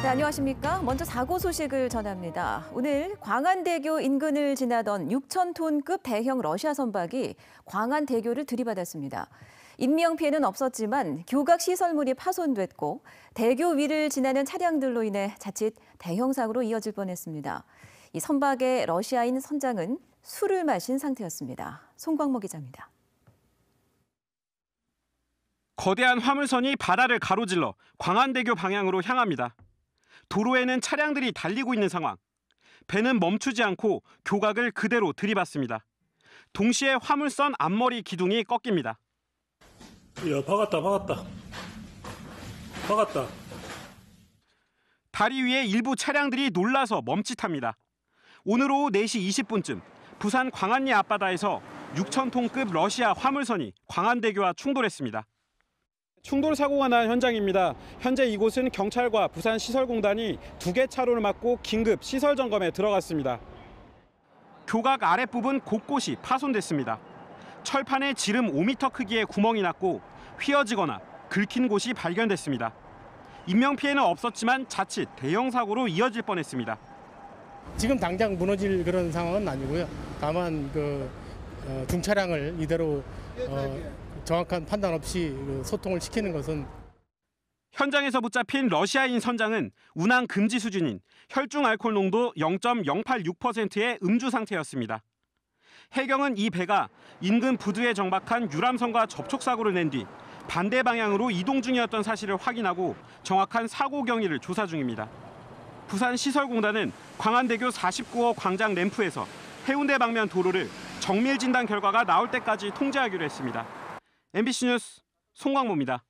네, 안녕하십니까. 먼저 사고 소식을 전합니다. 오늘 광안대교 인근을 지나던 6,000톤급 대형 러시아 선박이 광안대교를 들이받았습니다. 인명 피해는 없었지만 교각 시설물이 파손됐고 대교 위를 지나는 차량들로 인해 자칫 대형 사고로 이어질 뻔했습니다. 이 선박의 러시아인 선장은 술을 마신 상태였습니다. 송광모 기자입니다. 거대한 화물선이 바다를 가로질러 광안대교 방향으로 향합니다. 도로에는 차량들이 달리고 있는 상황. 배는 멈추지 않고 교각을 그대로 들이받습니다. 동시에 화물선 앞머리 기둥이 꺾입니다. 야, 박았다, 박았다. 박았다. 다리 위에 일부 차량들이 놀라서 멈칫합니다. 오늘 오후 4시 20분쯤 부산 광안리 앞바다에서 6천톤급 러시아 화물선이 광안대교와 충돌했습니다. 충돌 사고가 난 현장입니다. 현재 이곳은 경찰과 부산시설공단이 두 개 차로를 막고 긴급 시설 점검에 들어갔습니다. 교각 아랫부분 곳곳이 파손됐습니다. 철판에 지름 5m 크기의 구멍이 났고 휘어지거나 긁힌 곳이 발견됐습니다. 인명피해는 없었지만 자칫 대형 사고로 이어질 뻔했습니다. 지금 당장 무너질 그런 상황은 아니고요. 다만 그 어, 중차량을 이대로 어 정확한 판단 없이 그 소통을 시키는 것은 현장에서 붙잡힌 러시아인 선장은 운항 금지 수준인 혈중 알코올 농도 0.086%의 음주 상태였습니다. 해경은 이 배가 인근 부두에 정박한 유람선과 접촉 사고를 낸 뒤 반대 방향으로 이동 중이었던 사실을 확인하고 정확한 사고 경위를 조사 중입니다. 부산시설공단은 광안대교 49호 광장 램프에서 해운대 방면 도로를 정밀 진단 결과가 나올 때까지 통제하기로 했습니다. MBC 뉴스 송광모입니다.